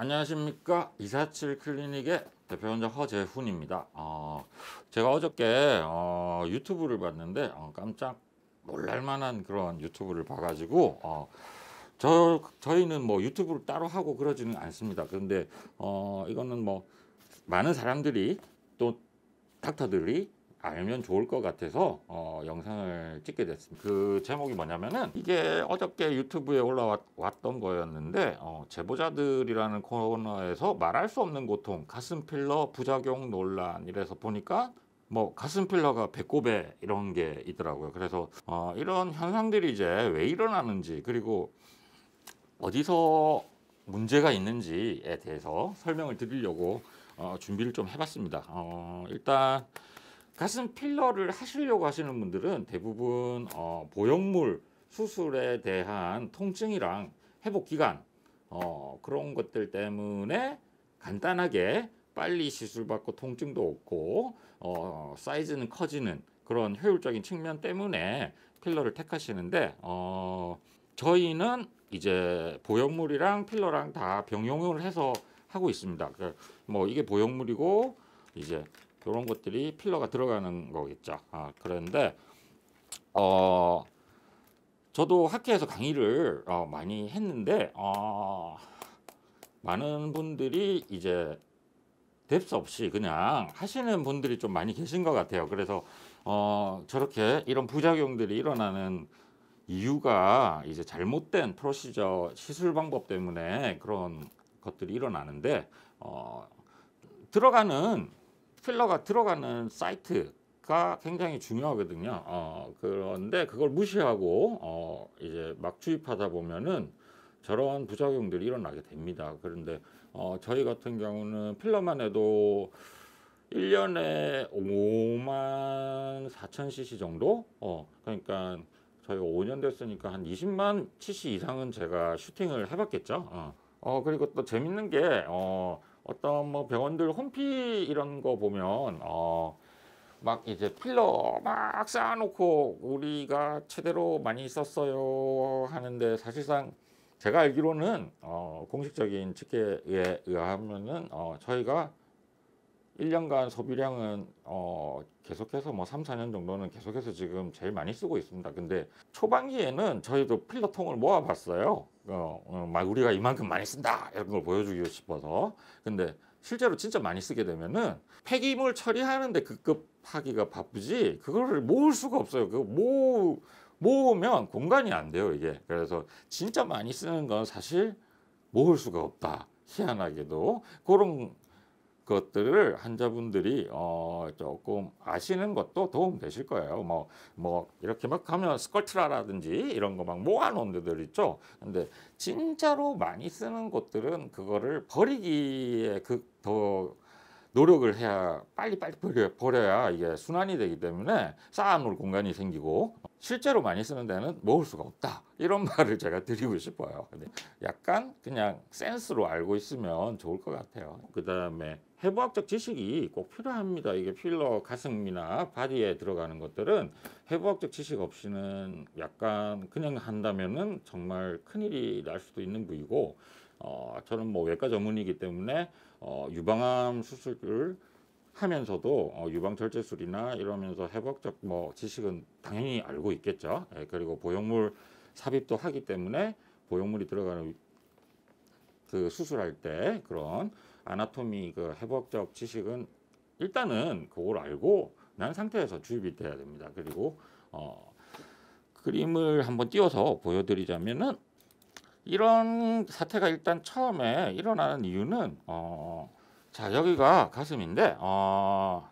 안녕하십니까 247 클리닉의 대표원자 허재훈입니다 어, 제가 어저께 어, 유튜브를 봤는데 어, 깜짝 놀랄만한 그런 유튜브를 봐가지고 어, 저, 저희는 뭐 유튜브를 따로 하고 그러지는 않습니다 그런데 어, 이거는 뭐 많은 사람들이 또 닥터들이 알면 좋을 것 같아서 어, 영상을 찍게 됐습니다. 그 제목이 뭐냐면은 이게 어저께 유튜브에 올라왔던 거였는데 어, 제보자들이라는 코너에서 말할 수 없는 고통, 가슴 필러 부작용 논란 이래서 보니까 뭐 가슴 필러가 배꼽에 이런 게 있더라고요. 그래서 어, 이런 현상들이 이제 왜 일어나는지 그리고 어디서 문제가 있는지에 대해서 설명을 드리려고 어, 준비를 좀 해봤습니다. 어, 일단 가슴 필러를 하시려고 하시는 분들은 대부분 어, 보형물 수술에 대한 통증이랑 회복 기간 어, 그런 것들 때문에 간단하게 빨리 시술 받고 통증도 없고 어, 사이즈는 커지는 그런 효율적인 측면 때문에 필러를 택하시는데 어, 저희는 이제 보형물이랑 필러랑 다 병용을 해서 하고 있습니다. 그러니까 뭐 이게 보형물이고 이제 이런 것들이 필러가 들어가는 거겠죠. 아, 그런데 어 저도 학회에서 강의를 어, 많이 했는데 어, 많은 분들이 이제 뎁스 없이 그냥 하시는 분들이 좀 많이 계신 것 같아요. 그래서 어, 저렇게 이런 부작용들이 일어나는 이유가 이제 잘못된 프로시저 시술 방법 때문에 그런 것들이 일어나는데 어, 들어가는 필러가 들어가는 사이트가 굉장히 중요하거든요. 어, 그런데 그걸 무시하고 어, 이제 막 주입하다 보면은 저런 부작용들이 일어나게 됩니다. 그런데 어, 저희 같은 경우는 필러만 해도 1년에 5만 4천 cc 정도? 어, 그러니까 저희 5년 됐으니까 한 20만 cc 이상은 제가 슈팅을 해봤겠죠. 어, 어 그리고 또 재밌는 게, 어, 어떤 뭐 병원들 홈피 이런 거 보면 어, 막 이제 필러 막 쌓아놓고 우리가 최대로 많이 썼어요 하는데 사실상 제가 알기로는 어, 공식적인 집계에 의하면은 어, 저희가 1년간 소비량은 어, 계속해서 뭐 3, 4년 정도는 계속해서 지금 제일 많이 쓰고 있습니다. 근데 초반기에는 저희도 필러통을 모아봤어요. 어, 어, 막 우리가 이만큼 많이 쓴다 이런 걸 보여주고 싶어서 근데 실제로 진짜 많이 쓰게 되면은 폐기물 처리하는데 급급하기가 바쁘지 그거를 모을 수가 없어요 그 모으면 공간이 안 돼요 이게 그래서 진짜 많이 쓰는 건 사실 모을 수가 없다 희한하게도 그런 것들을 환자분들이 어 조금 아시는 것도 도움 되실 거예요. 뭐뭐 뭐 이렇게 막 하면 스컬트라라든지 이런 거 막 모아놓은 데들 있죠. 근데 진짜로 많이 쓰는 것들은 그거를 버리기에 그 더 노력을 해야 빨리빨리 버려, 버려야 이게 순환이 되기 때문에 쌓아놓을 공간이 생기고 실제로 많이 쓰는 데는 모을 수가 없다 이런 말을 제가 드리고 싶어요 근데 약간 그냥 센스로 알고 있으면 좋을 것 같아요 그 다음에 해부학적 지식이 꼭 필요합니다. 이게 필러 가슴이나 바디에 들어가는 것들은 해부학적 지식 없이는 약간 그냥 한다면은 정말 큰일이 날 수도 있는 부위고 어, 저는 뭐 외과 전문이기 때문에 어, 유방암 수술을 하면서도 어, 유방절제술이나 이러면서 해부학적 뭐 지식은 당연히 알고 있겠죠. 예, 그리고 보형물 삽입도 하기 때문에 보형물이 들어가는 그 수술할 때 그런 아나토미 그 해부학적 지식은 일단은 그걸 알고 난 상태에서 주입이 돼야 됩니다. 그리고 어, 그림을 한번 띄워서 보여드리자면은 이런 사태가 일단 처음에 일어나는 이유는 어, 자 여기가 가슴인데 어,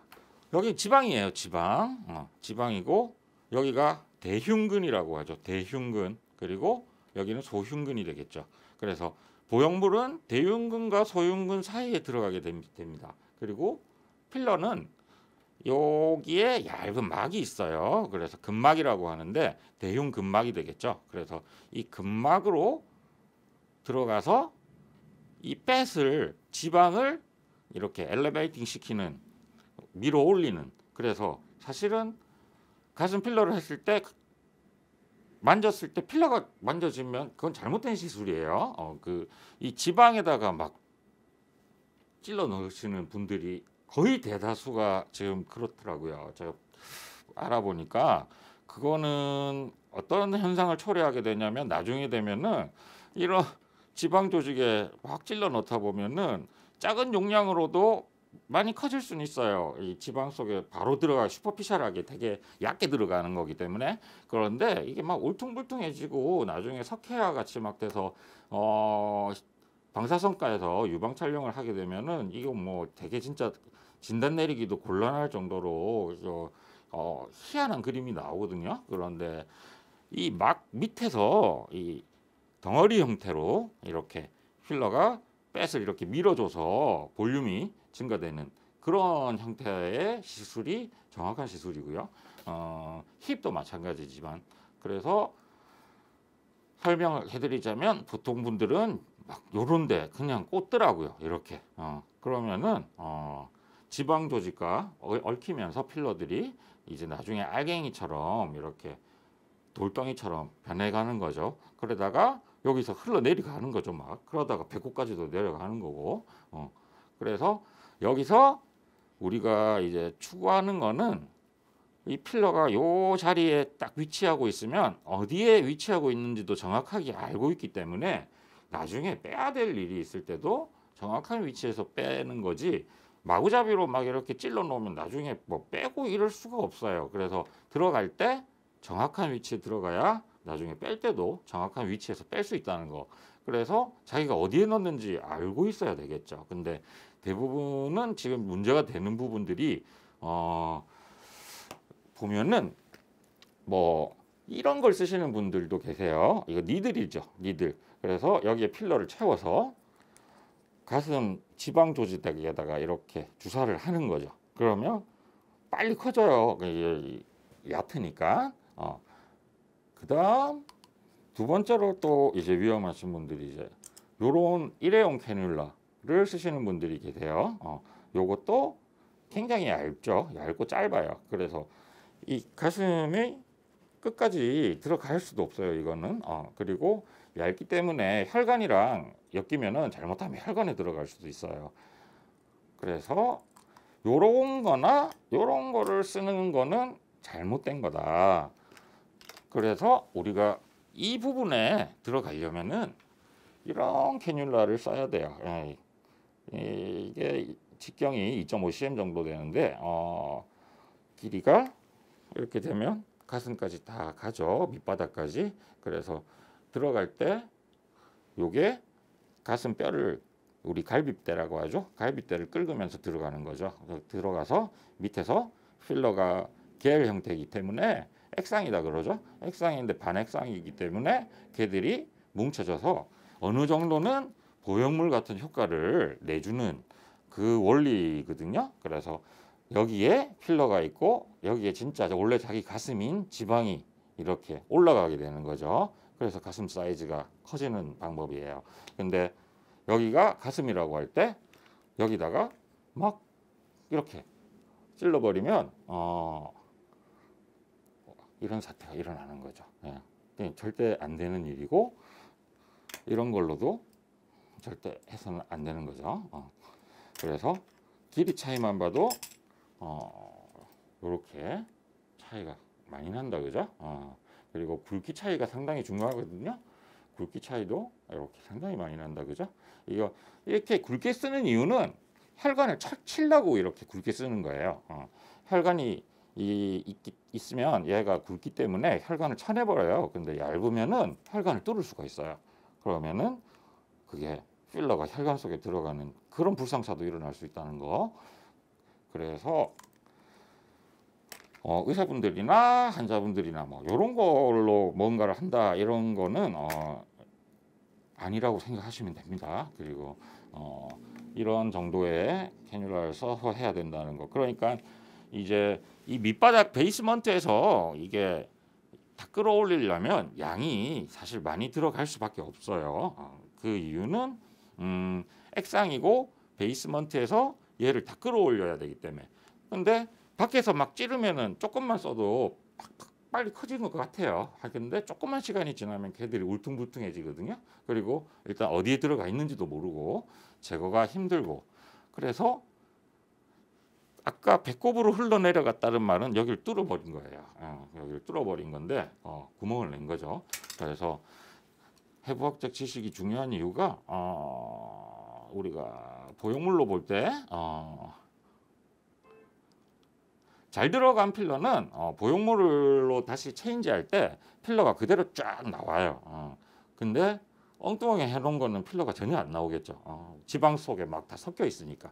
여기 지방이에요 지방 어, 지방이고 여기가 대흉근이라고 하죠 대흉근 그리고 여기는 소흉근이 되겠죠 그래서 보형물은 대흉근과 소흉근 사이에 들어가게 됩니다. 그리고 필러는 여기에 얇은 막이 있어요. 그래서 근막이라고 하는데 대흉 근막이 되겠죠. 그래서 이 근막으로 들어가서 이뺏을 지방을 이렇게 엘리베이팅 시키는 밀어 올리는 그래서 사실은 가슴 필러를 했을 때 그 만졌을 때필러가 만져지면 그건 잘못된 시술이에요. 어, 그 이 지방에다가 막 찔러 넣으시는 분들이 거의 대다수가 지금 그렇더라고요. 제가 알아보니까 그거는 어떤 현상을 초래하게 되냐면 나중에 되면은 이런 지방 조직에 확 찔러 넣다 보면은 작은 용량으로도 많이 커질 수는 있어요. 이 지방 속에 바로 들어가 슈퍼피셜하게 되게 얇게 들어가는 거기 때문에 그런데 이게 막 울퉁불퉁해지고 나중에 석회화 같이 막 돼서 어 방사선가에서 유방 촬영을 하게 되면은 이거 뭐 되게 진짜 진단 내리기도 곤란할 정도로 어 희한한 그림이 나오거든요. 그런데 이 막 밑에서 이 덩어리 형태로 이렇게 필러가 뺏을 이렇게 밀어줘서 볼륨이 증가되는 그런 형태의 시술이 정확한 시술이고요. 어, 힙도 마찬가지지만 그래서 설명을 해드리자면 보통 분들은 막 요런데 그냥 꽂더라고요. 이렇게 어, 그러면은 어, 지방 조직과 얽히면서 필러들이 이제 나중에 알갱이처럼 이렇게 돌덩이처럼 변해가는 거죠. 그러다가 여기서 흘러내려가는 거죠. 막 그러다가 배꼽까지도 내려가는 거고. 어. 그래서 여기서 우리가 이제 추구하는 거는 이 필러가 요 자리에 딱 위치하고 있으면 어디에 위치하고 있는지도 정확하게 알고 있기 때문에 나중에 빼야 될 일이 있을 때도 정확한 위치에서 빼는 거지 마구잡이로 막 이렇게 찔러 놓으면 나중에 뭐 빼고 이럴 수가 없어요. 그래서 들어갈 때 정확한 위치에 들어가야 나중에 뺄 때도 정확한 위치에서 뺄 수 있다는 거. 그래서 자기가 어디에 넣는지 알고 있어야 되겠죠. 근데 대부분은 지금 문제가 되는 부분들이 어 보면은 뭐 이런 걸 쓰시는 분들도 계세요. 이거 니들이죠. 니들. 그래서 여기에 필러를 채워서 가슴 지방 조직에다가 이렇게 주사를 하는 거죠. 그러면 빨리 커져요. 얕으니까. 어. 그다음 두 번째로 또 이제 위험하신 분들이 이제 요런 일회용 캐뉼라 를 쓰시는 분들이 계세요. 어, 요것도 굉장히 얇죠. 얇고 짧아요. 그래서 이 가슴이 끝까지 들어갈 수도 없어요. 이거는. 어, 그리고 얇기 때문에 혈관이랑 엮이면은 잘못하면 혈관에 들어갈 수도 있어요. 그래서 요런 거나 요런 거를 쓰는 거는 잘못된 거다. 그래서 우리가 이 부분에 들어가려면은 이런 캐뉼라를 써야 돼요. 에이. 이게 직경이 2.5cm 정도 되는데 어, 길이가 이렇게 되면 가슴까지 다 가죠 밑바닥까지 그래서 들어갈 때 요게 가슴뼈를 우리 갈비뼈라고 하죠 갈비뼈를 긁으면서 들어가는 거죠 들어가서 밑에서 필러가 계 형태이기 때문에 액상이다 그러죠 액상인데 반액상이기 때문에 개들이 뭉쳐져서 어느 정도는 고형물 같은 효과를 내주는 그 원리거든요. 그래서 여기에 필러가 있고 여기에 진짜 원래 자기 가슴인 지방이 이렇게 올라가게 되는 거죠. 그래서 가슴 사이즈가 커지는 방법이에요. 근데 여기가 가슴이라고 할 때 여기다가 막 이렇게 찔러버리면 어 이런 사태가 일어나는 거죠. 예. 절대 안 되는 일이고 이런 걸로도 절대 해서는 안 되는 거죠. 어. 그래서 길이 차이만 봐도 이렇게 어, 차이가 많이 난다 그죠? 어. 그리고 굵기 차이가 상당히 중요하거든요. 굵기 차이도 이렇게 상당히 많이 난다 그죠? 이거 이렇게 굵게 쓰는 이유는 혈관을 착 칠라고 이렇게 굵게 쓰는 거예요. 어. 혈관이 이, 있, 있으면 얘가 굵기 때문에 혈관을 쳐내버려요. 근데 얇으면은 혈관을 뚫을 수가 있어요. 그러면은 그게 필러가 혈관 속에 들어가는 그런 불상사도 일어날 수 있다는 거. 그래서 어, 의사분들이나 환자분들이나 뭐 이런 걸로 뭔가를 한다 이런 거는 어, 아니라고 생각하시면 됩니다. 그리고 어, 이런 정도의 캐뉴라를 써서 해야 된다는 거. 그러니까 이제 이 밑바닥 베이스먼트에서 이게 다 끌어올리려면 양이 사실 많이 들어갈 수밖에 없어요. 어, 그 이유는 음, 액상이고 베이스먼트에서 얘를 다 끌어올려야 되기 때문에. 근데 밖에서 막 찌르면은 조금만 써도 팍팍 빨리 커지는 것 같아요. 하 아, 근데 조금만 시간이 지나면 걔들이 울퉁불퉁해지거든요. 그리고 일단 어디에 들어가 있는지도 모르고 제거가 힘들고 그래서 아까 배꼽으로 흘러내려갔다는 말은 여기를 뚫어버린 거예요. 어, 여기를 뚫어버린 건데 어, 구멍을 낸 거죠. 그래서 해부학적 지식이 중요한 이유가 어, 우리가 보형물로 볼 때잘 어, 들어간 필러는 어, 보형물로 다시 체인지할 때 필러가 그대로 쫙 나와요. 어, 근데 엉뚱하게 해놓은 거는 필러가 전혀 안 나오겠죠. 어, 지방 속에 막 다 섞여 있으니까.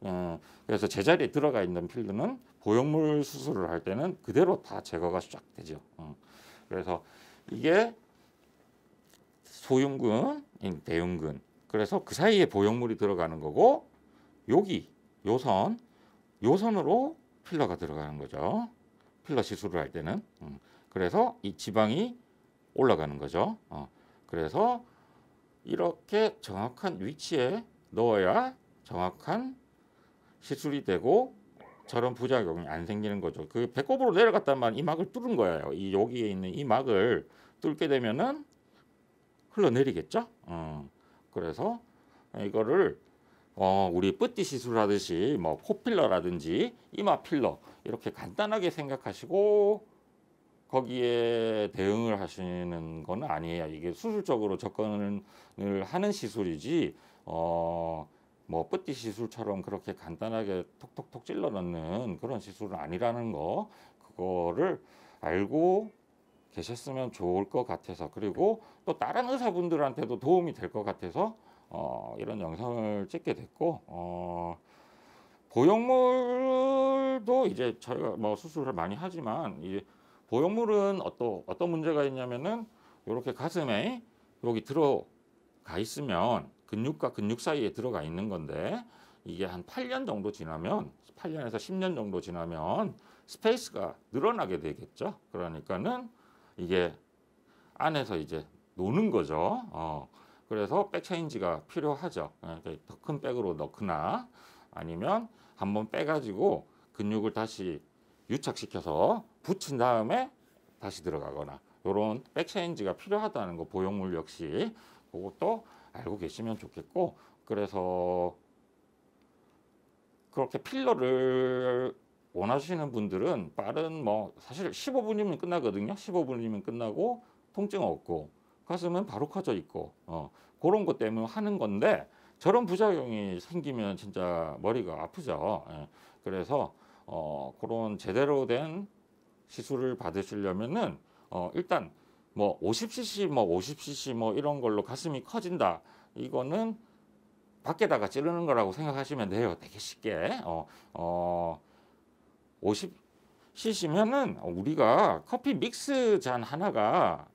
어, 그래서 제자리에 들어가 있는 필러는 보형물 수술을 할 때는 그대로 다 제거가 쫙 되죠. 어, 그래서 이게 소흉근, 대흉근. 그래서 그 사이에 보형물이 들어가는 거고 여기 요선, 요선으로 필러가 들어가는 거죠. 필러 시술을 할 때는. 음. 그래서 이 지방이 올라가는 거죠. 어. 그래서 이렇게 정확한 위치에 넣어야 정확한 시술이 되고 저런 부작용이 안 생기는 거죠. 그 배꼽으로 내려갔다만 이 막을 뚫은 거예요. 이 여기에 있는 이 막을 뚫게 되면은 흘러내리겠죠. 어, 그래서 이거를 어, 우리 뿌띠 시술하듯이 뭐 코필러라든지 이마 필러 이렇게 간단하게 생각하시고 거기에 대응을 하시는 건 아니에요. 이게 수술적으로 접근을 하는 시술이지 어, 뭐 뿌띠 시술처럼 그렇게 간단하게 톡톡톡 찔러 넣는 그런 시술은 아니라는 거 그거를 알고 계셨으면 좋을 것 같아서 그리고 또 다른 의사분들한테도 도움이 될 것 같아서 어, 이런 영상을 찍게 됐고 어, 보형물도 이제 저희가 뭐 수술을 많이 하지만 이 보형물은 어떠 어떤 문제가 있냐면은 이렇게 가슴에 여기 들어가 있으면 근육과 근육 사이에 들어가 있는 건데 이게 한 8년 정도 지나면 8년에서 10년 정도 지나면 스페이스가 늘어나게 되겠죠. 그러니까는 이게 안에서 이제 노는 거죠. 어, 그래서 백체인지가 필요하죠. 예, 더큰 백으로 넣거나 아니면 한번 빼가지고 근육을 다시 유착시켜서 붙인 다음에 다시 들어가거나 이런 백체인지가 필요하다는 거 보형물 역시 그것도 알고 계시면 좋겠고 그래서 그렇게 필러를 원하시는 분들은 빠른 뭐 사실 15분이면 끝나거든요. 15분이면 끝나고 통증 없고 가슴은 바로 커져 있고 어, 그런 것 때문에 하는 건데 저런 부작용이 생기면 진짜 머리가 아프죠. 예. 그래서 어, 그런 제대로 된 시술을 받으시려면은 어, 일단 뭐 50cc 뭐 50cc 뭐 이런 걸로 가슴이 커진다 이거는 밖에다가 찌르는 거라고 생각하시면 돼요. 되게 쉽게. 어, 어, 50cc면은 우리가 커피 믹스 잔 하나가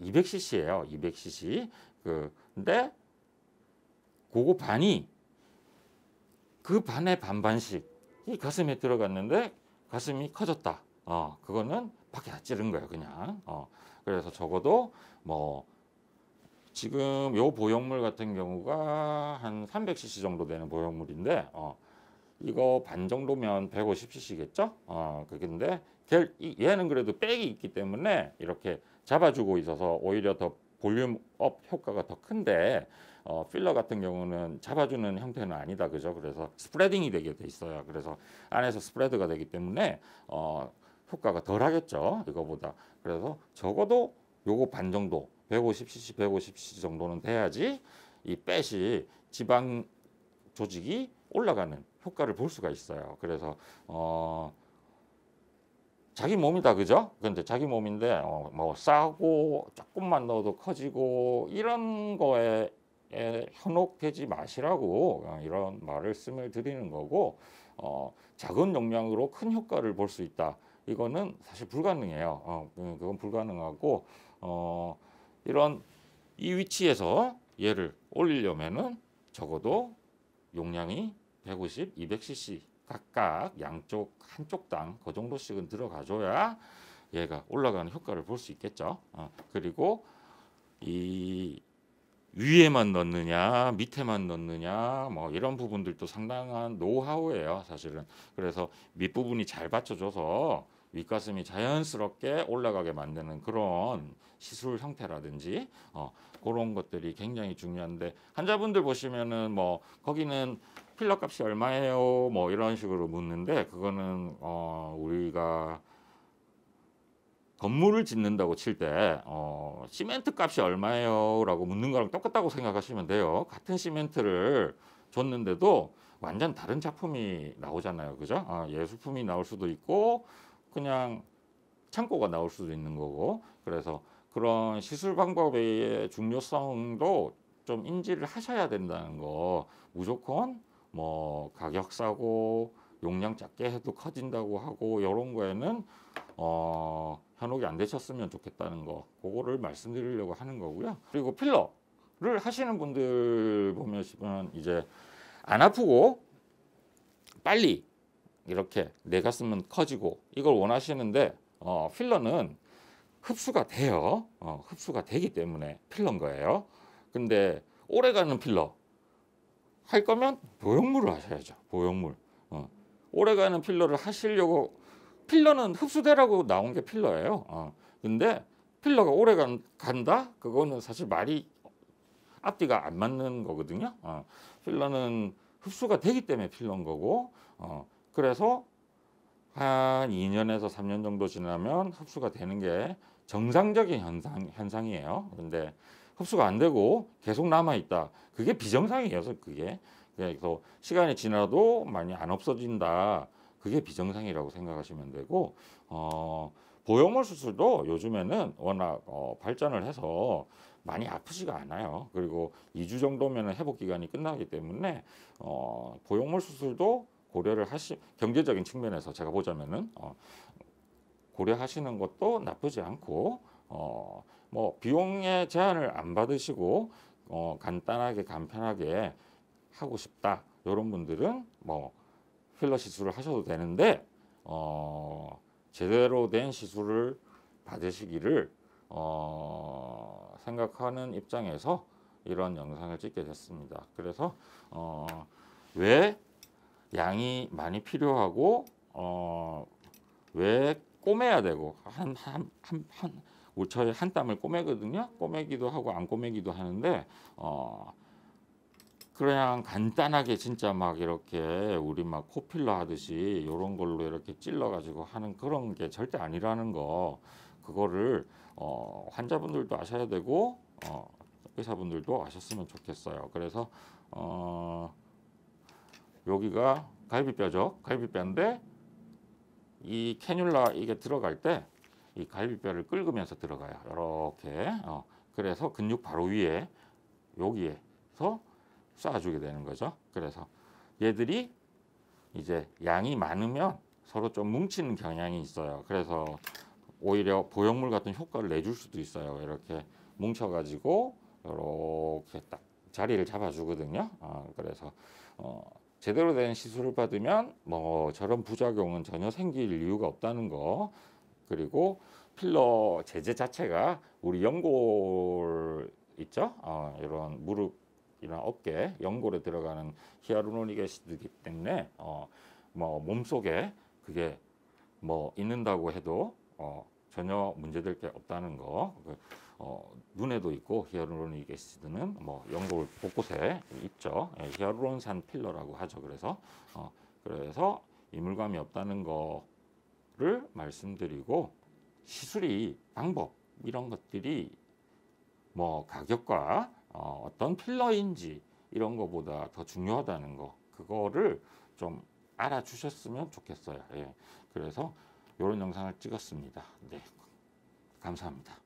200cc예요. 200cc. 그 근데 그거 반이 그 반의 반반씩 이 가슴에 들어갔는데 가슴이 커졌다. 어, 그거는 밖에 다 찌른 거예요, 그냥. 어, 그래서 적어도 뭐 지금 요 보형물 같은 경우가 한 300cc 정도 되는 보형물인데 어, 이거 반 정도면 150cc겠죠? 어, 그건데 얘는 그래도 백이 있기 때문에 이렇게 잡아주고 있어서 오히려 더 볼륨업 효과가 더 큰데 어, 필러 같은 경우는 잡아주는 형태는 아니다 그죠? 그래서 스프레딩이 되게 돼 있어요. 그래서 안에서 스프레드가 되기 때문에 어, 효과가 덜하겠죠. 이거보다 그래서 적어도 요거 반 정도 150cc, 150cc 정도는 돼야지 이 빼시 지방 조직이 올라가는 효과를 볼 수가 있어요. 그래서 어 자기 몸이다 그죠? 근데 자기 몸인데 어, 뭐 싸고 조금만 넣어도 커지고 이런 거에 현혹되지 마시라고 어, 이런 말을 을 드리는 거고 어, 작은 용량으로 큰 효과를 볼 수 있다. 이거는 사실 불가능해요. 어, 음, 그건 불가능하고 어, 이런 이 위치에서 얘를 올리려면은 적어도 용량이 150, 200cc 각각 양쪽 한쪽당 그 정도씩은 들어가줘야 얘가 올라가는 효과를 볼 수 있겠죠. 어, 그리고 이 위에만 넣느냐 밑에만 넣느냐 뭐 이런 부분들도 상당한 노하우예요 사실은 그래서 밑부분이 잘 받쳐줘서 윗가슴이 자연스럽게 올라가게 만드는 그런 시술 형태라든지 어, 그런 것들이 굉장히 중요한데 환자분들 보시면은 뭐 거기는 필러 값이 얼마예요? 뭐 이런 식으로 묻는데 그거는 어, 우리가 건물을 짓는다고 칠때 어, 시멘트 값이 얼마예요? 라고 묻는 거랑 똑같다고 생각하시면 돼요. 같은 시멘트를 줬는데도 완전 다른 작품이 나오잖아요. 그죠? 아, 예술품이 나올 수도 있고 그냥 창고가 나올 수도 있는 거고 그래서 그런 시술 방법의 중요성도 좀 인지를 하셔야 된다는 거 무조건 뭐 가격 싸고 용량 작게 해도 커진다고 하고 이런 거에는 어, 현혹이 안 되셨으면 좋겠다는 거 그거를 말씀드리려고 하는 거고요 그리고 필러를 하시는 분들 보면 이제 안 아프고 빨리 이렇게 내가 쓰면 커지고 이걸 원하시는데 어, 필러는 흡수가 돼요. 어, 흡수가 되기 때문에 필러인 거예요. 근데 오래가는 필러 할 거면 보형물을 하셔야죠. 보형물. 어, 오래가는 필러를 하시려고 필러는 흡수되라고 나온 게 필러예요. 어, 근데 필러가 오래 간, 간다? 그거는 사실 말이 앞뒤가 안 맞는 거거든요. 어, 필러는 흡수가 되기 때문에 필러인 거고 어, 그래서 한 2년에서 3년 정도 지나면 흡수가 되는 게 정상적인 현상, 현상이에요. 그런데 흡수가 안 되고 계속 남아 있다. 그게 비정상이에요. 그게 네, 그래서 시간이 지나도 많이 안 없어진다. 그게 비정상이라고 생각하시면 되고 어, 보형물 수술도 요즘에는 워낙 어, 발전을 해서 많이 아프지가 않아요. 그리고 2주 정도면 회복 기간이 끝나기 때문에 어, 보형물 수술도 고려를 하시 경제적인 측면에서 제가 보자면은 어, 고려하시는 것도 나쁘지 않고 어, 뭐 비용의 제한을 안 받으시고 어, 간단하게 간편하게 하고 싶다 이런 분들은 뭐 필러 시술을 하셔도 되는데 어, 제대로 된 시술을 받으시기를 어, 생각하는 입장에서 이런 영상을 찍게 됐습니다. 그래서 어, 왜 양이 많이 필요하고 어, 왜 꼬매야 되고 한 한한 우처의 한 땀을 꼬매거든요. 꼬매기도 하고 안 꼬매기도 하는데 어 그냥 간단하게 진짜 막 이렇게 우리 막 코필러 하듯이 이런 걸로 이렇게 찔러 가지고 하는 그런 게 절대 아니라는 거 그거를 어 환자분들도 아셔야 되고 어 의사분들도 아셨으면 좋겠어요. 그래서 어 여기가 갈비뼈죠. 갈비뼈인데 이 캐뉼라 이게 들어갈 때 이 갈비뼈를 긁으면서 들어가요. 이렇게. 어. 그래서 근육 바로 위에 여기에서 쏴주게 되는 거죠. 그래서 얘들이 이제 양이 많으면 서로 좀 뭉치는 경향이 있어요. 그래서 오히려 보형물 같은 효과를 내줄 수도 있어요. 이렇게 뭉쳐가지고 이렇게 딱 자리를 잡아주거든요. 어, 그래서 어, 제대로 된 시술을 받으면 뭐 저런 부작용은 전혀 생길 이유가 없다는 거 그리고 필러 제재 자체가 우리 연골 있죠 어, 이런 무릎 이나 어깨 연골에 들어가는 히아루로닉 애시드기 때문에 어, 뭐 몸속에 그게 뭐 있는다고 해도 어, 전혀 문제될 게 없다는 거. 그 어, 눈에도 있고 히알루론이 게시드는뭐 연골 곳곳에 있죠. 예, 히알루론산 필러라고 하죠. 그래서 어, 그래서 이물감이 없다는 거를 말씀드리고 시술이 방법 이런 것들이 뭐 가격과 어, 어떤 필러인지 이런 거보다 더 중요하다는 거 그거를 좀 알아주셨으면 좋겠어요. 예. 그래서 이런 영상을 찍었습니다. 네. 감사합니다.